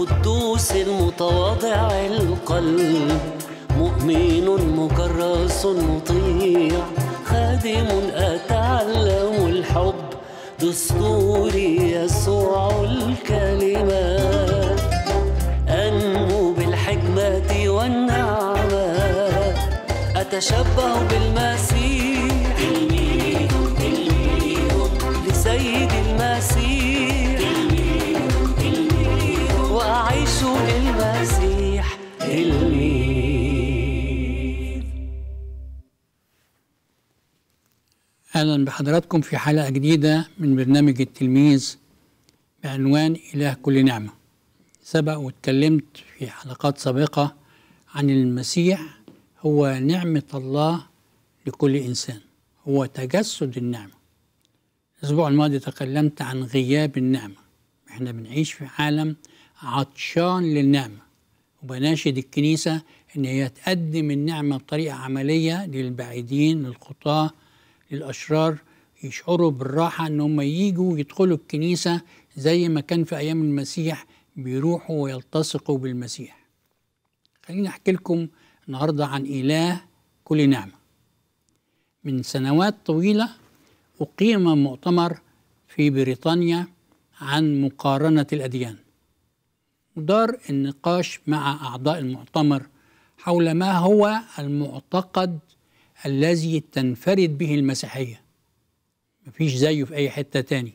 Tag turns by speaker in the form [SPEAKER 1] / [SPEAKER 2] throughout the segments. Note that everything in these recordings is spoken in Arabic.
[SPEAKER 1] القدوس المتواضع القلب مؤمن مكرس مطيع خادم أتعلم الحب دستور يسوع الكلمة أنمو بالحكمة والنعمة أتشبه بالمسيح المسيح الليل
[SPEAKER 2] أهلا بحضراتكم في حلقة جديدة من برنامج التلميذ بعنوان إله كل نعمة سبق واتكلمت في حلقات سابقة عن المسيح هو نعمة الله لكل إنسان هو تجسد النعمة الأسبوع الماضي تكلمت عن غياب النعمة احنا بنعيش في عالم عطشان للنعمة وبناشد الكنيسة أن هي تقدم النعمة بطريقة عملية للبعيدين للخطاة للأشرار يشعروا بالراحة أن هم ييجوا يدخلوا الكنيسة زي ما كان في أيام المسيح بيروحوا ويلتصقوا بالمسيح خليني أحكي لكم النهاردة عن إله كل نعمة من سنوات طويلة أقيم مؤتمر في بريطانيا عن مقارنة الأديان دار النقاش مع أعضاء المؤتمر حول ما هو المعتقد الذي تنفرد به المسيحية مفيش زيه في أي حتة تاني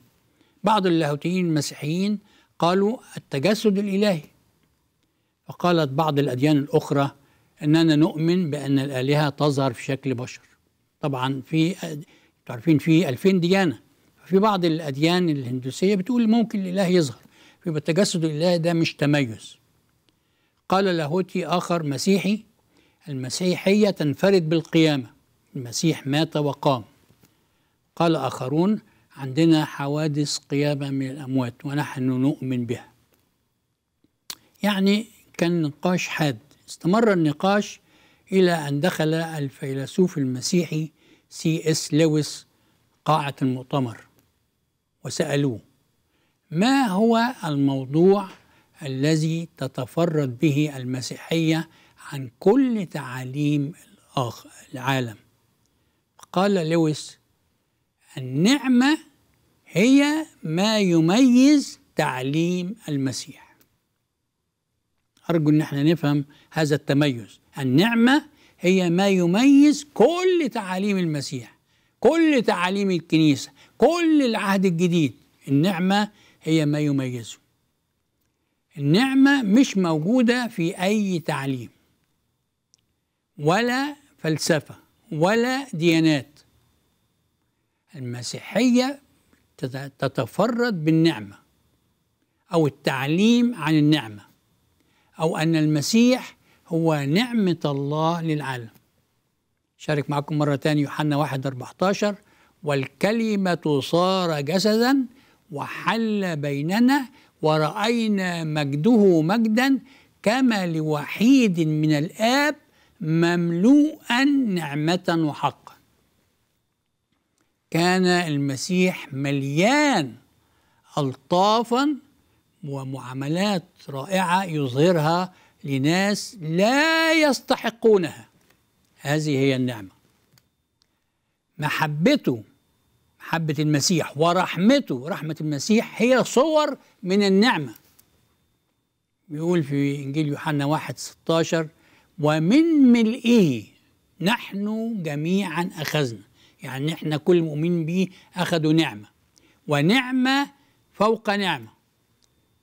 [SPEAKER 2] بعض اللاهوتيين المسيحيين قالوا التجسد الإلهي وقالت بعض الأديان الأخرى أننا نؤمن بأن الآلهة تظهر في شكل بشر طبعا في تعرفين في 2000 ديانة في بعض الأديان الهندوسية بتقول ممكن الإله يظهر يبقى التجسد الإلهي ده مش تميز قال لاهوتي آخر مسيحي المسيحية تنفرد بالقيامة المسيح مات وقام قال آخرون عندنا حوادث قيامة من الأموات ونحن نؤمن بها يعني كان نقاش حاد استمر النقاش إلى أن دخل الفيلسوف المسيحي سي اس لويس قاعة المؤتمر وسألوه ما هو الموضوع الذي تتفرد به المسيحيه عن كل تعاليم الآخر العالم قال لويس النعمه هي ما يميز تعليم المسيح ارجو ان احنا نفهم هذا التميز النعمه هي ما يميز كل تعاليم المسيح كل تعاليم الكنيسه كل العهد الجديد النعمه هي ما يميزه النعمة مش موجودة في أي تعليم ولا فلسفة ولا ديانات المسيحية تتفرد بالنعمة أو التعليم عن النعمة أو أن المسيح هو نعمة الله للعالم شارك معكم مرة تانية يوحنا واحد 14 والكلمة صار جسدا وحل بيننا ورأينا مجده مجدا كما لوحيد من الآب مملوءا نعمة وحقا كان المسيح مليان ألطافا ومعاملات رائعة يظهرها لناس لا يستحقونها هذه هي النعمة محبته محبة المسيح ورحمته رحمة المسيح هي صور من النعمة بيقول في إنجيل يوحنا واحد 16 ومن ملئه نحن جميعا أخذنا يعني احنا كل مؤمن به أخذوا نعمة ونعمة فوق نعمة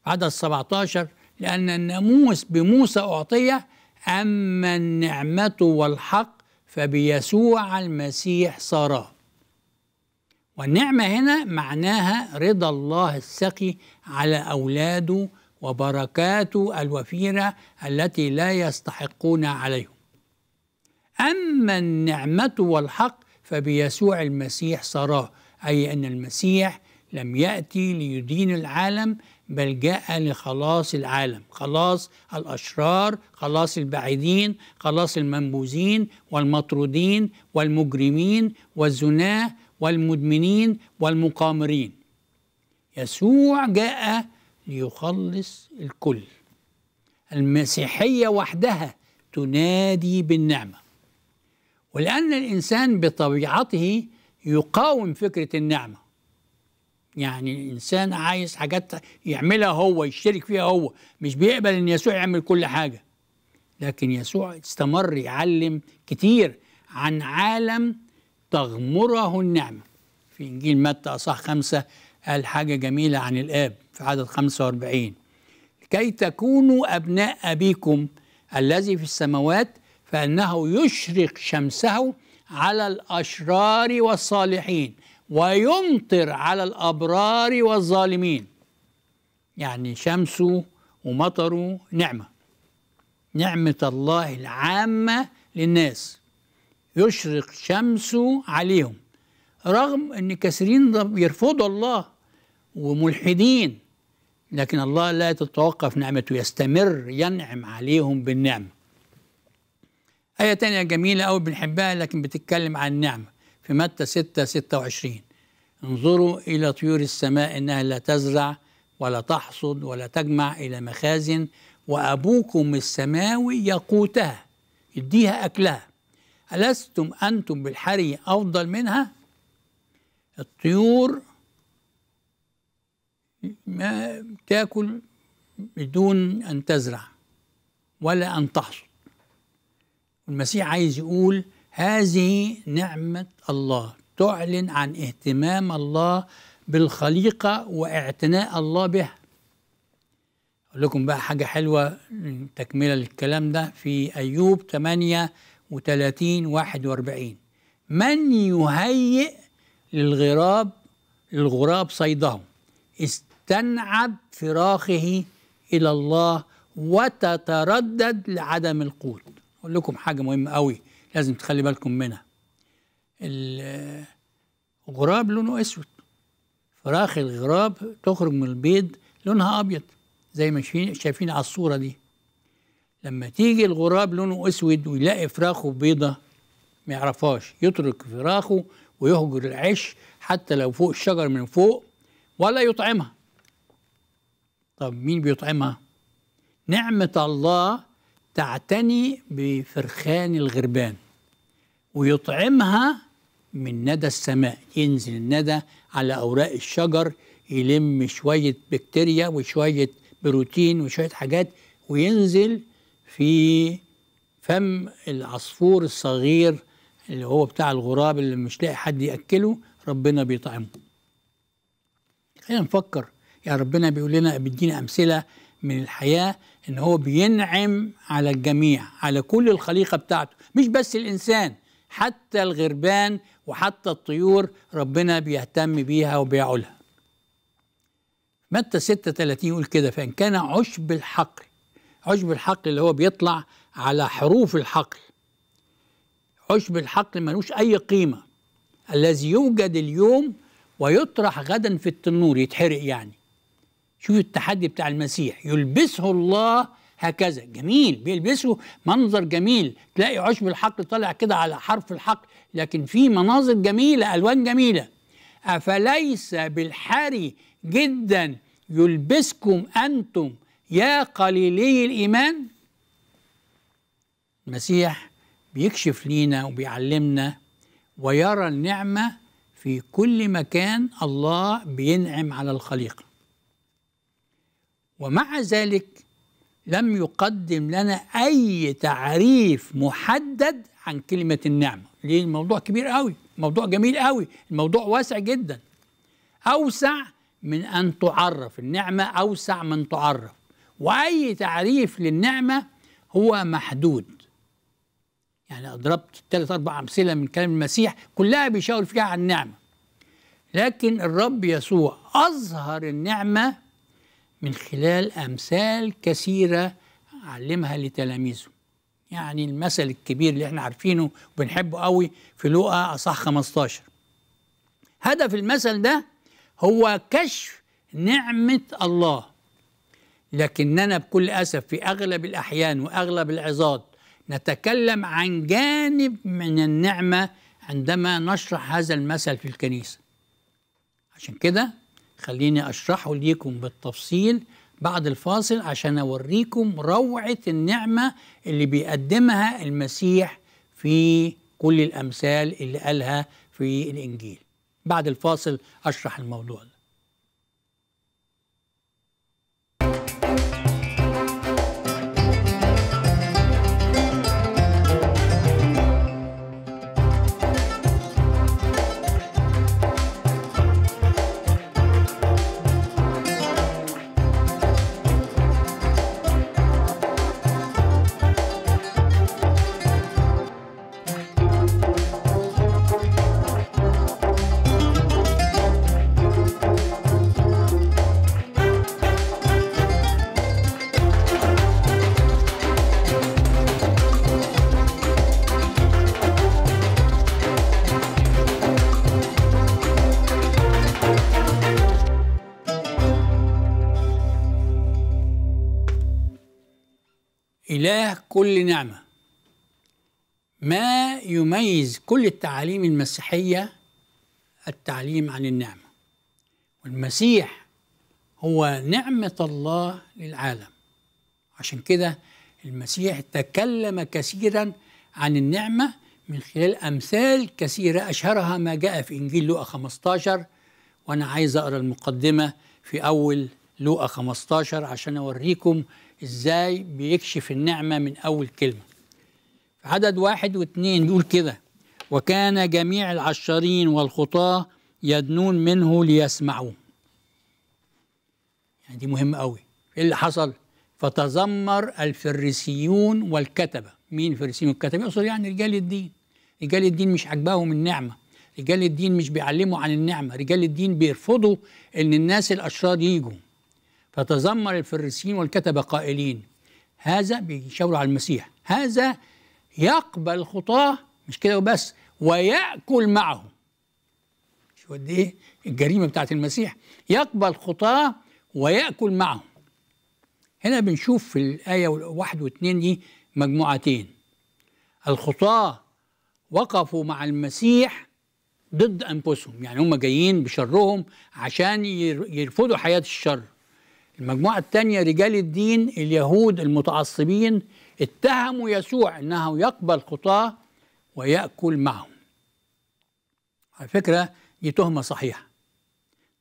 [SPEAKER 2] عدد 17 لأن الناموس بموسى أعطية أما النعمة والحق فبيسوع المسيح صارا والنعمة هنا معناها رضا الله السقي على أولاده وبركاته الوفيرة التي لا يستحقون عليهم أما النعمة والحق فبيسوع المسيح صراه أي أن المسيح لم يأتي ليدين العالم بل جاء لخلاص العالم خلاص الأشرار خلاص البعيدين خلاص المنبوذين والمطرودين والمجرمين والزناه والمدمنين والمقامرين يسوع جاء ليخلص الكل المسيحيه وحدها تنادي بالنعمه ولان الانسان بطبيعته يقاوم فكره النعمه يعني الانسان عايز حاجات يعملها هو يشترك فيها هو مش بيقبل ان يسوع يعمل كل حاجه لكن يسوع استمر يعلم كتير عن عالم تغمره النعمة في إنجيل متى أصح خمسة قال حاجة جميلة عن الآب في عدد 45 كي تكونوا أبناء أبيكم الذي في السماوات فإنه يشرق شمسه على الأشرار والصالحين ويمطر على الأبرار والظالمين يعني شمسه ومطره نعمة نعمة الله العامة للناس يشرق شمسه عليهم رغم ان كثيرين يرفضوا الله وملحدين لكن الله لا تتوقف نعمته يستمر ينعم عليهم بالنعمة آية تانية جميلة قوي بنحبها لكن بتتكلم عن النعمة في متى 6 26 انظروا إلى طيور السماء إنها لا تزرع ولا تحصد ولا تجمع إلى مخازن وأبوكم السماوي يقوتها يديها أكلها ألستم أنتم بالحري أفضل منها الطيور ما تاكل بدون أن تزرع ولا أن تحصد المسيح عايز يقول هذه نعمة الله تعلن عن اهتمام الله بالخليقة واعتناء الله بها أقول لكم بقى حاجة حلوة تكملة للكلام ده في أيوب 8 وثلاثين واحد واربعين من يهيئ للغراب للغراب صيده استنعب فراخه إلى الله وتتردد لعدم القوت أقول لكم حاجة مهمة قوي لازم تخلي بالكم منها الغراب لونه أسود فراخ الغراب تخرج من البيض لونها أبيض زي ما شايفين على الصورة دي لما تيجي الغراب لونه اسود ويلاقي فراخه بيضه ما يعرفهاش يترك فراخه ويهجر العش حتى لو فوق الشجر من فوق ولا يطعمها طب مين بيطعمها نعمه الله تعتني بفرخان الغربان ويطعمها من ندى السماء ينزل الندى على أوراق الشجر يلم شوية بكتيريا وشوية بروتين وشوية حاجات وينزل في فم العصفور الصغير اللي هو بتاع الغراب اللي مش لاقي حد ياكله ربنا بيطعمه خلينا نفكر يا يعني ربنا بيقول لنا بيدينا امثله من الحياه ان هو بينعم على الجميع على كل الخليقه بتاعته مش بس الانسان حتى الغربان وحتى الطيور ربنا بيهتم بيها وبيعولها متى 36 يقول كده فان كان عشب الحقل عشب الحقل اللي هو بيطلع على حروف الحقل عشب الحقل ملوش أي قيمة الذي يوجد اليوم ويطرح غدا في التنور يتحرق يعني شوف التحدي بتاع المسيح يلبسه الله هكذا جميل بيلبسه منظر جميل تلاقي عشب الحقل طالع كده على حرف الحقل لكن في مناظر جميلة ألوان جميلة أفليس بالحري جدا يلبسكم أنتم يا قليلي الإيمان المسيح بيكشف لينا وبيعلمنا ويرى النعمة في كل مكان الله بينعم على الخليقة ومع ذلك لم يقدم لنا أي تعريف محدد عن كلمة النعمة ليه الموضوع كبير قوي موضوع جميل قوي الموضوع واسع جدا أوسع من أن تعرف النعمة أوسع من تعرف واي تعريف للنعمه هو محدود يعني اضربت ثلاث اربع امثله من كلام المسيح كلها بيشاور فيها عن النعمه لكن الرب يسوع اظهر النعمه من خلال امثال كثيره علمها لتلاميذه يعني المثل الكبير اللي احنا عارفينه وبنحبه قوي في لوقا اصح 15 هدف المثل ده هو كشف نعمه الله لكننا بكل أسف في أغلب الأحيان وأغلب العظات نتكلم عن جانب من النعمة عندما نشرح هذا المثل في الكنيسة عشان كده خليني أشرحه ليكم بالتفصيل بعد الفاصل عشان أوريكم روعة النعمة اللي بيقدمها المسيح في كل الأمثال اللي قالها في الإنجيل بعد الفاصل أشرح الموضوع ده إله كل نعمة ما يميز كل التعاليم المسيحية التعليم عن النعمة والمسيح هو نعمة الله للعالم عشان كده المسيح تكلم كثيرا عن النعمة من خلال أمثال كثيرة أشهرها ما جاء في إنجيل لوقا 15 وأنا عايز أقرأ المقدمة في أول لوقا 15 عشان أوريكم ازاي بيكشف النعمه من اول كلمه عدد واحد واثنين بيقول كده وكان جميع العشرين والخطاه يدنون منه ليسمعوه يعني دي مهمه قوي ايه اللي حصل فتذمر الفريسيون والكتبه مين الفريسيون والكتبه يقصد يعني رجال الدين رجال الدين مش عاجباهم النعمه رجال الدين مش بيعلموا عن النعمه رجال الدين بيرفضوا ان الناس الاشرار يجوا فتذمر الفريسيين والكتبة قائلين هذا بيشاوروا على المسيح هذا يقبل خطاه مش كده وبس ويأكل معه شو قد ايه الجريمة بتاعت المسيح يقبل خطاه ويأكل معه هنا بنشوف في الآية واحد واثنين دي مجموعتين الخطاة وقفوا مع المسيح ضد أنفسهم يعني هم جايين بشرهم عشان يرفضوا حياة الشر المجموعة الثانية رجال الدين اليهود المتعصبين اتهموا يسوع أنه يقبل خطاه ويأكل معهم على فكرة دي تهمة صحيحة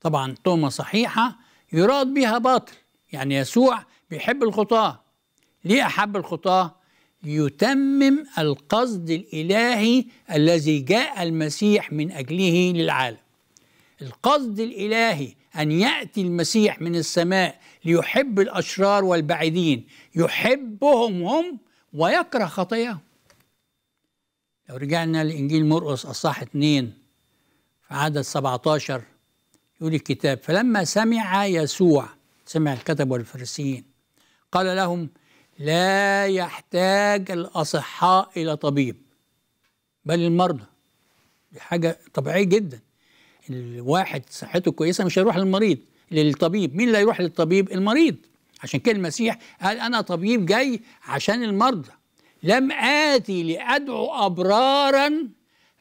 [SPEAKER 2] طبعا تهمة صحيحة يراد بها باطل يعني يسوع بيحب الخطاة ليه أحب الخطاة؟ ليتمم القصد الإلهي الذي جاء المسيح من أجله للعالم القصد الإلهي أن يأتي المسيح من السماء ليحب الأشرار والبعيدين يحبهم هم ويكره خطاياهم لو رجعنا لإنجيل مرقس اصحاح 2 في عدد 17 يقول الكتاب فلما سمع يسوع سمع الكتب والفرسين قال لهم لا يحتاج الأصحاء إلى طبيب بل المرضى دي حاجة طبيعية جدا الواحد صحته كويسه مش هيروح للمريض للطبيب مين اللي هيروح للطبيب المريض عشان كده المسيح قال انا طبيب جاي عشان المرضى لم آتي لأدعو أبرارا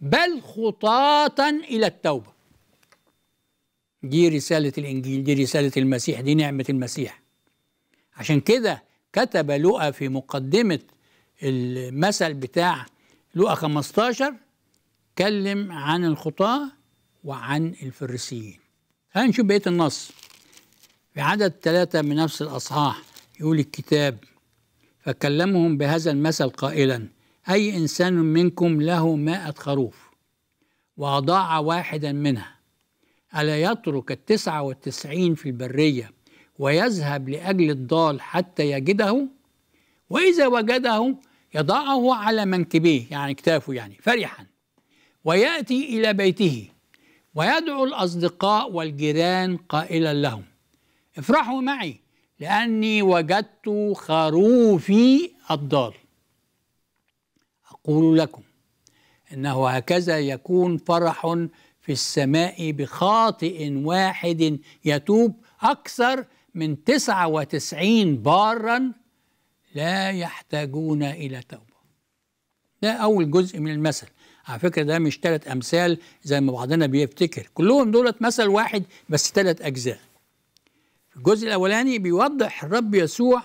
[SPEAKER 2] بل خطاة إلى التوبة دي رسالة الإنجيل دي رسالة المسيح دي نعمة المسيح عشان كده كتب لؤى في مقدمة المثل بتاع لؤى 15 كلم عن الخطاة وعن الفريسيين هنشوف بقية النص في عدد ثلاثة من نفس الأصحاح يقول الكتاب فكلمهم بهذا المثل قائلا أي إنسان منكم له مائة خروف وأضاع واحدا منها ألا يترك التسعة والتسعين في البرية ويذهب لأجل الضال حتى يجده وإذا وجده يضعه على منكبيه يعني كتافه يعني فرحا ويأتي إلى بيته ويدعو الأصدقاء والجيران قائلا لهم افرحوا معي لأني وجدت خروفي الضال أقول لكم إنه هكذا يكون فرح في السماء بخاطئ واحد يتوب أكثر من تسعة وتسعين بارا لا يحتاجون إلى توبة ده أول جزء من المثل على فكره ده مش ثلاث امثال زي ما بعضنا بيفتكر كلهم دولت مثل واحد بس ثلاث اجزاء الجزء الاولاني بيوضح الرب يسوع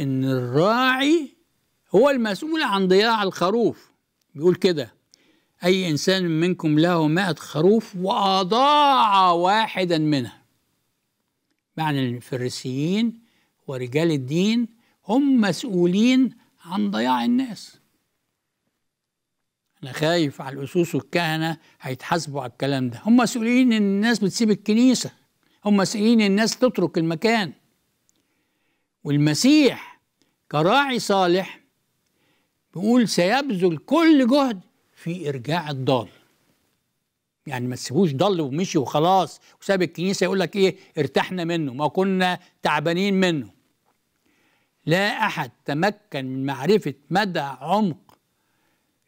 [SPEAKER 2] ان الراعي هو المسؤول عن ضياع الخروف بيقول كده اي انسان منكم له مائة خروف واضاع واحدا منها معنى الفريسيين ورجال الدين هم مسؤولين عن ضياع الناس انا خايف على الاسوس والكهنه هيتحاسبوا على الكلام ده هم مسؤولين ان الناس بتسيب الكنيسه هم مسؤولين ان الناس تترك المكان والمسيح كراعي صالح بيقول سيبذل كل جهد في ارجاع الضال يعني ما تسيبوش ضل ومشي وخلاص وساب الكنيسه يقول لك ايه ارتحنا منه ما كنا تعبانين منه لا احد تمكن من معرفه مدى عمق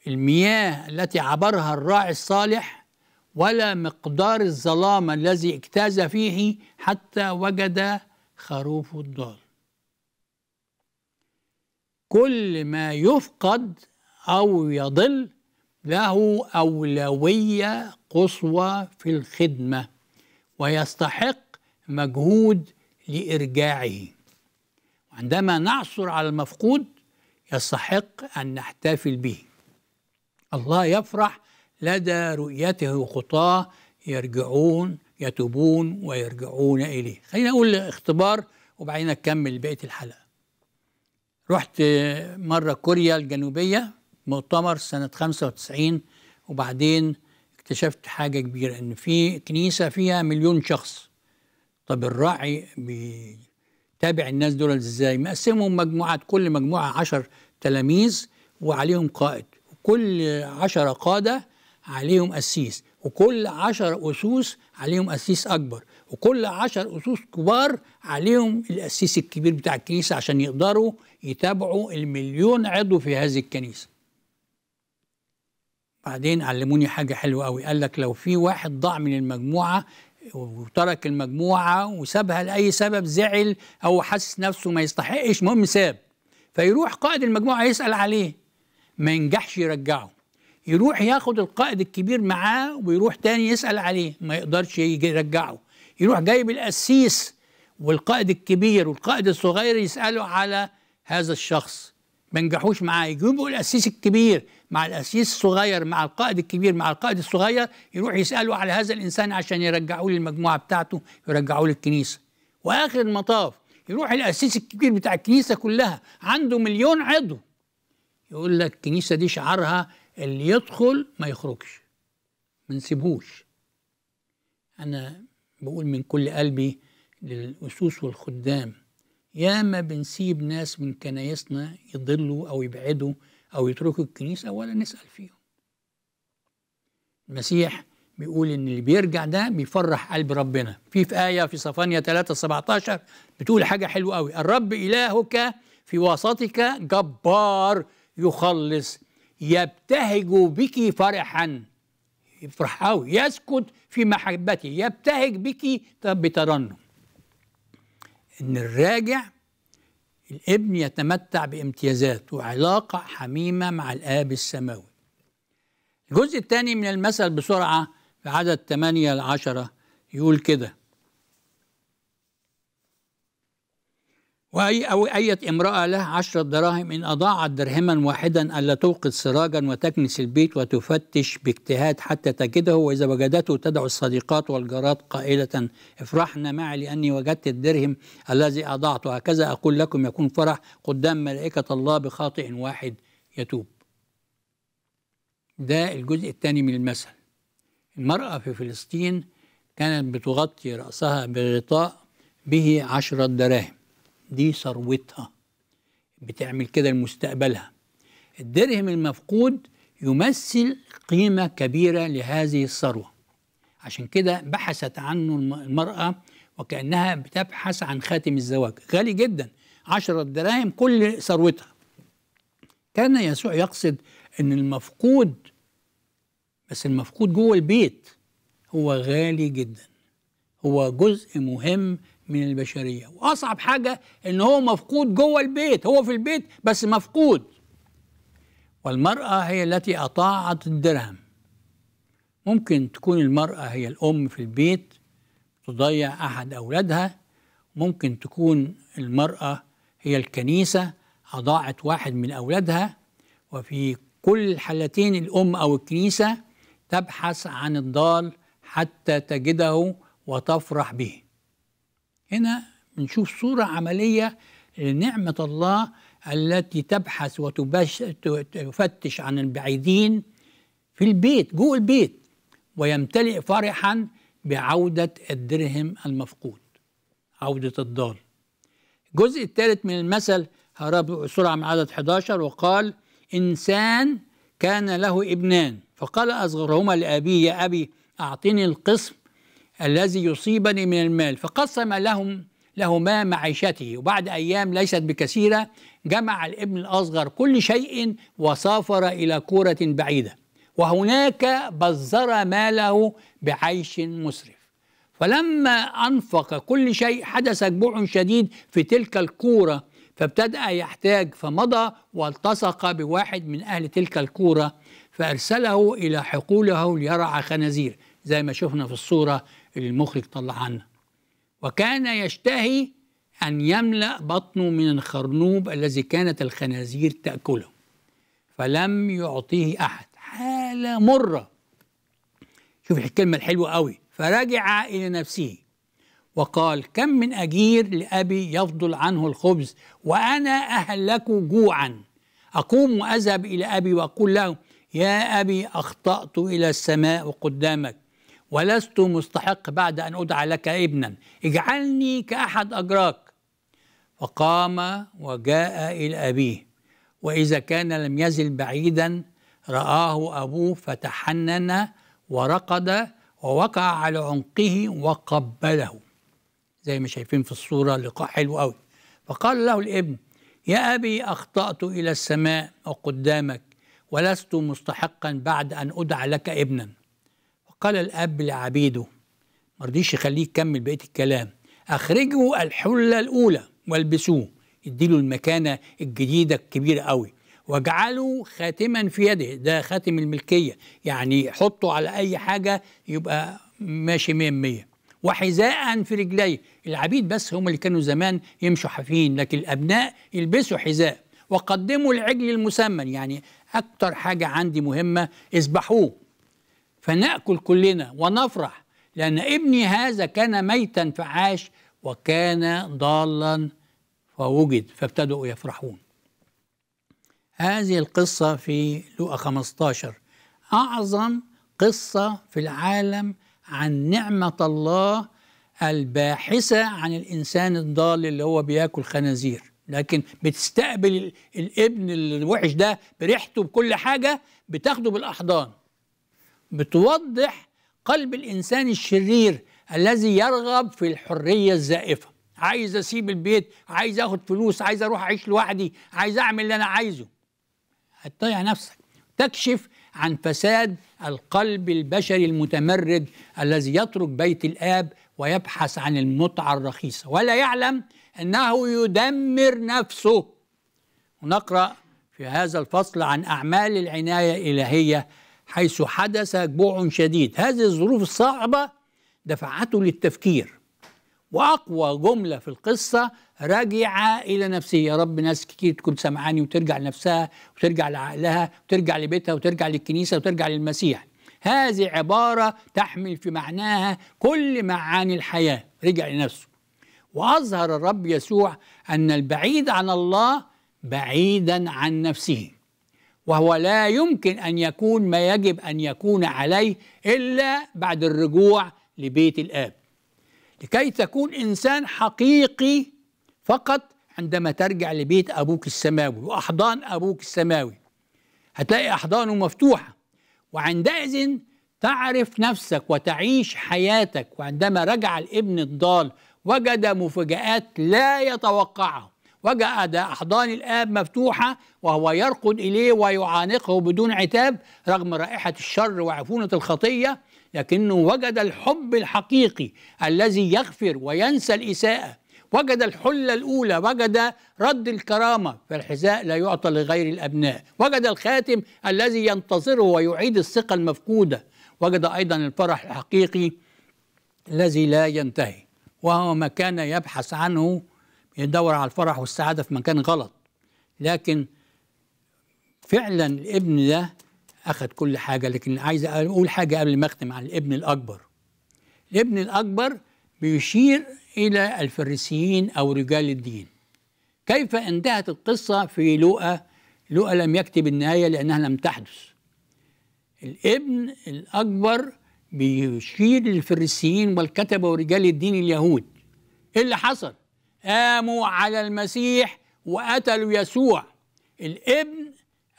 [SPEAKER 2] المياه التي عبرها الراعي الصالح ولا مقدار الظلام الذي اجتاز فيه حتى وجد خروف الضال كل ما يفقد أو يضل له أولوية قصوى في الخدمة ويستحق مجهود لإرجاعه وعندما نعثر على المفقود يستحق أن نحتفل به الله يفرح لدى رؤيته وخطاه يرجعون يتوبون ويرجعون إليه خلينا أقول اختبار وبعدين أكمل بقية الحلقة رحت مرة كوريا الجنوبية مؤتمر سنة 95 وبعدين اكتشفت حاجة كبيرة إن في كنيسة فيها مليون شخص طب الراعي بيتابع الناس دول إزاي؟ مقسمهم مجموعات كل مجموعة عشر تلاميذ وعليهم قائد كل عشرة قادة عليهم أسيس وكل عشر أسوس عليهم أسيس أكبر وكل عشر أسوس كبار عليهم الأسيس الكبير بتاع الكنيسة عشان يقدروا يتابعوا المليون عضو في هذه الكنيسة بعدين علموني حاجة حلوة أوي قال لك لو في واحد ضاع من المجموعة وترك المجموعة وسابها لأي سبب زعل أو حس نفسه ما يستحقش المهم ساب فيروح قائد المجموعة يسأل عليه ما ينجحش يرجعه يروح ياخد القائد الكبير معاه ويروح تاني يسأل عليه ما يقدرش يرجعه يروح جايب القسيس والقائد الكبير والقائد الصغير يسألوا على هذا الشخص ما ينجحوش معاه يجيبوا القسيس الكبير مع القسيس الصغير مع القائد الكبير مع القائد الصغير يروح يسألوا على هذا الإنسان عشان يرجعوه للمجموعة بتاعته يرجعوه للكنيسة وآخر المطاف يروح القسيس الكبير بتاع الكنيسة كلها عنده مليون عضو يقول لك الكنيسة دي شعارها اللي يدخل ما يخرجش ما نسيبهوش أنا بقول من كل قلبي للأسوس والخدام ياما بنسيب ناس من كنايسنا يضلوا أو يبعدوا أو يتركوا الكنيسة ولا نسأل فيهم المسيح بيقول ان اللي بيرجع ده بيفرح قلب ربنا في في ايه في صفانيا 3 17 بتقول حاجه حلوه قوي الرب الهك في وسطك جبار يخلص يبتهج بك فرحا يفرح أوي يسكت في محبتي يبتهج بك بترنم إن الراجع الابن يتمتع بامتيازات وعلاقة حميمة مع الآب السماوي الجزء الثاني من المثل بسرعة في عدد 8 ل 10 يقول كده وأي أو أية امرأة لها عشرة دراهم إن أضاعت درهما واحدا ألا توقد سراجا وتكنس البيت وتفتش باجتهاد حتى تجده وإذا وجدته تدعو الصديقات والجارات قائلة افرحنا معي لأني وجدت الدرهم الذي أضعته هكذا أقول لكم يكون فرح قدام ملائكة الله بخاطئ واحد يتوب ده الجزء الثاني من المثل المرأة في فلسطين كانت بتغطي رأسها بغطاء به عشرة دراهم دي ثروتها بتعمل كده لمستقبلها الدرهم المفقود يمثل قيمة كبيرة لهذه الثروة عشان كده بحثت عنه المرأة وكأنها بتبحث عن خاتم الزواج غالي جدا عشرة دراهم كل ثروتها كان يسوع يقصد أن المفقود بس المفقود جوه البيت هو غالي جدا هو جزء مهم من البشريه واصعب حاجه ان هو مفقود جوه البيت هو في البيت بس مفقود والمراه هي التي اطاعت الدرهم ممكن تكون المراه هي الام في البيت تضيع احد اولادها ممكن تكون المراه هي الكنيسه اضاعت واحد من اولادها وفي كل الحالتين الام او الكنيسه تبحث عن الضال حتى تجده وتفرح به هنا بنشوف صورة عملية لنعمة الله التي تبحث وتفتش عن البعيدين في البيت جوه البيت ويمتلئ فرحا بعودة الدرهم المفقود عودة الضال الجزء الثالث من المثل هرب بسرعة من عدد 11 وقال إنسان كان له ابنان فقال أصغرهما لأبيه يا أبي أعطني القسم الذي يصيبني من المال فقسم لهم لهما معيشته وبعد أيام ليست بكثيرة جمع الابن الأصغر كل شيء وسافر إلى كورة بعيدة وهناك بذر ماله بعيش مسرف فلما أنفق كل شيء حدث جوع شديد في تلك الكورة فابتدأ يحتاج فمضى والتصق بواحد من أهل تلك الكورة فأرسله إلى حقوله ليرعى خنازير زي ما شفنا في الصورة اللي المخرج طلع عنها وكان يشتهي أن يملأ بطنه من الخرنوب الذي كانت الخنازير تأكله فلم يعطيه أحد حالة مرة شوف الكلمة الحلوة قوي فرجع إلى نفسه وقال كم من أجير لأبي يفضل عنه الخبز وأنا أهلك جوعا أقوم وأذهب إلى أبي وأقول له يا أبي أخطأت إلى السماء وقدامك ولست مستحق بعد أن أدعى لك ابنا اجعلني كأحد أجراك فقام وجاء إلى أبيه وإذا كان لم يزل بعيدا رآه أبوه فتحنن ورقد ووقع على عنقه وقبله زي ما شايفين في الصورة لقاء حلو قوي فقال له الابن يا أبي أخطأت إلى السماء وقدامك ولست مستحقا بعد أن أدعى لك ابنا قال الأب لعبيده ما رضيش يخليه يكمل بقية الكلام أخرجوا الحلة الأولى والبسوه اديله المكانة الجديدة الكبيرة قوي واجعلوا خاتما في يده ده خاتم الملكية يعني حطه على أي حاجة يبقى ماشي مية مية وحذاء في رجليه العبيد بس هم اللي كانوا زمان يمشوا حافيين لكن الأبناء يلبسوا حذاء وقدموا العجل المسمن يعني أكتر حاجة عندي مهمة اذبحوه فنأكل كلنا ونفرح لأن ابني هذا كان ميتا فعاش وكان ضالا فوجد فابتدوا يفرحون هذه القصة في لوقا 15 أعظم قصة في العالم عن نعمة الله الباحثة عن الإنسان الضال اللي هو بياكل خنازير لكن بتستقبل الابن الوحش ده بريحته بكل حاجة بتاخده بالأحضان بتوضح قلب الإنسان الشرير الذي يرغب في الحرية الزائفة عايز أسيب البيت عايز أخد فلوس عايز أروح أعيش لوحدي عايز أعمل اللي أنا عايزه هتضيع نفسك تكشف عن فساد القلب البشري المتمرد الذي يترك بيت الآب ويبحث عن المتعة الرخيصة ولا يعلم أنه يدمر نفسه ونقرأ في هذا الفصل عن أعمال العناية الإلهية حيث حدث جوع شديد هذه الظروف الصعبة دفعته للتفكير وأقوى جملة في القصة رجع إلى نفسه يا رب ناس كتير تكون سمعاني وترجع لنفسها وترجع لعقلها وترجع لبيتها وترجع للكنيسة وترجع للمسيح هذه عبارة تحمل في معناها كل معاني الحياة رجع لنفسه وأظهر الرب يسوع أن البعيد عن الله بعيدا عن نفسه وهو لا يمكن أن يكون ما يجب أن يكون عليه إلا بعد الرجوع لبيت الآب لكي تكون إنسان حقيقي فقط عندما ترجع لبيت أبوك السماوي وأحضان أبوك السماوي هتلاقي أحضانه مفتوحة وعندئذ تعرف نفسك وتعيش حياتك وعندما رجع الابن الضال وجد مفاجآت لا يتوقعها وجد أحضان الآب مفتوحة وهو يرقد إليه ويعانقه بدون عتاب رغم رائحة الشر وعفونة الخطية لكنه وجد الحب الحقيقي الذي يغفر وينسى الإساءة وجد الحلة الأولى وجد رد الكرامة فالحذاء لا يعطى لغير الأبناء وجد الخاتم الذي ينتظره ويعيد الثقة المفقودة وجد أيضا الفرح الحقيقي الذي لا ينتهي وهو ما كان يبحث عنه يدور على الفرح والسعادة في مكان غلط لكن فعلا الابن ده أخذ كل حاجة لكن عايز أقول حاجة قبل ما أختم عن الابن الأكبر الابن الأكبر بيشير إلى الفريسيين أو رجال الدين كيف انتهت القصة في لوقا لوقا لم يكتب النهاية لأنها لم تحدث الابن الأكبر بيشير للفريسيين والكتبة ورجال الدين اليهود إيه اللي حصل قاموا على المسيح وقتلوا يسوع الابن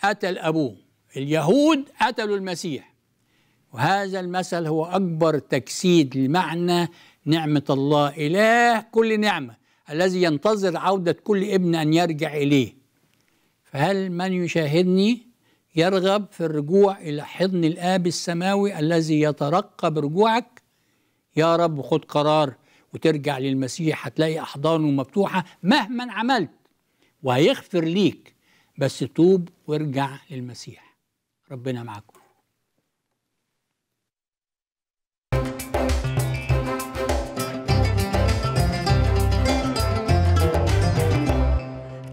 [SPEAKER 2] قتل أبوه اليهود قتلوا المسيح وهذا المثل هو أكبر تجسيد لمعنى نعمة الله إله كل نعمة الذي ينتظر عودة كل ابن أن يرجع إليه فهل من يشاهدني يرغب في الرجوع إلى حضن الآب السماوي الذي يترقب رجوعك يا رب خد قرار وترجع للمسيح هتلاقي أحضانه مفتوحة مهما عملت وهيغفر ليك بس توب وارجع للمسيح ربنا معكم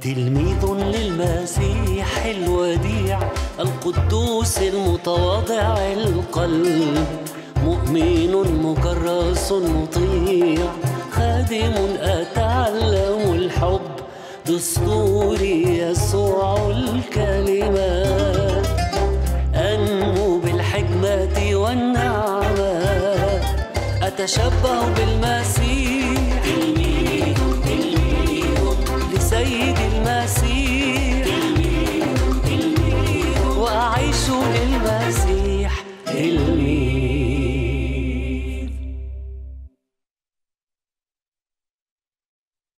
[SPEAKER 1] تلميذ للمسيح الوديع القدوس المتواضع القلب مؤمن مكرس مطيع خادم أتعلم الحب دستوري يسوع الكلمة أنمو بالحكمة والنعمة أتشبه بالمسيح